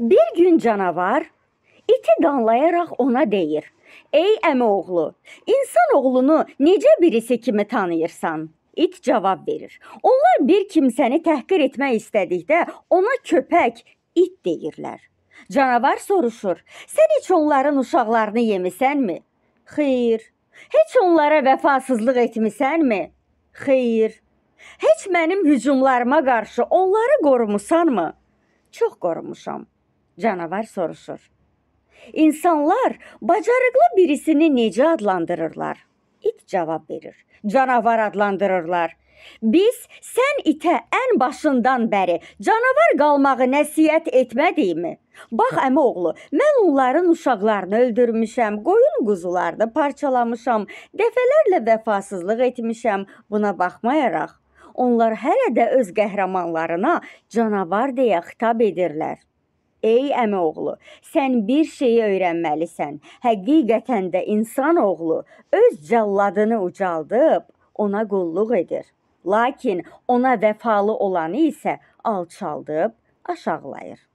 Bir gün canavar iti danlayaraq ona deyir: "Ey əmi oğlu, insan oğlunu necə birisi kimi tanıyırsan?" İt cavab verir. Onlar bir kimsəni təhqir etmək istədikdə ona köpək, it deyirlər. Canavar soruşur: "Sən heç onların uşaqlarını yemisənmi?" "Xeyr." "Heç onlara vəfasızlıq etmisənmi?" "Xeyr." "Heç mənim hücumlarıma qarşı onları qorumusanmı?" "Çox qorumuşam." Canavar soruşur. İnsanlar bacarıqlı birisini necə adlandırırlar? İt cavab verir. Canavar adlandırırlar. Biz sən itə ən başından bəri canavar qalmağı nəsihət etmədikmi? Bax əmi oğlu, mən onların uşaqlarını öldürmüşəm, qoyun quzularını parçalamışam, dəfələrlə vəfasızlıq etmişəm. Buna baxmayaraq onlar hələ də öz qəhrəmanlarına canavar deyə xitab edirlər. Ey əmi oğlu, sən bir şeyi öyrənməlisən. Həqiqətən də insan oğlu öz cəlladını ucaldıb ona qulluq edir. Lakin ona vəfalı olanı isə alçaldıb aşağılayır.